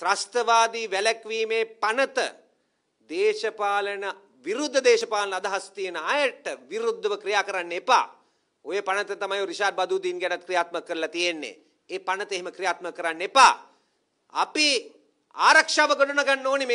ත්‍රස්තවාදී වැළැක්වීමේ පනත දේශපාලන විරුද්ධ දේශපාලන අදහස් තියෙන අයට විරුද්ධව ක්‍රියා කරන්න එපා. ඔය පනත තමයි රිෂාඩ් බදූදීන් ගැනත් ක්‍රියාත්මක කරලා තියෙන්නේ. ඒ පනත එහෙම ක්‍රියාත්මක කරන්න එපා. අපි ආරක්ෂාව ගොඩනගන්න ඕනේ